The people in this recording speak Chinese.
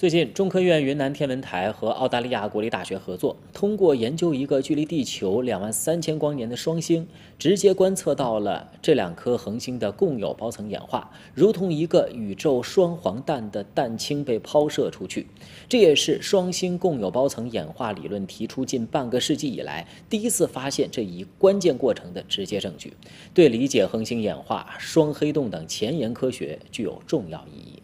最近，中科院云南天文台和澳大利亚国立大学合作，通过研究一个距离地球两万三千光年的双星，直接观测到了这两颗恒星的共有包层演化，如同一个宇宙双黄蛋的蛋清被抛射出去。这也是双星共有包层演化理论提出近半个世纪以来第一次发现这一关键过程的直接证据，对理解恒星演化、双黑洞等前沿科学具有重要意义。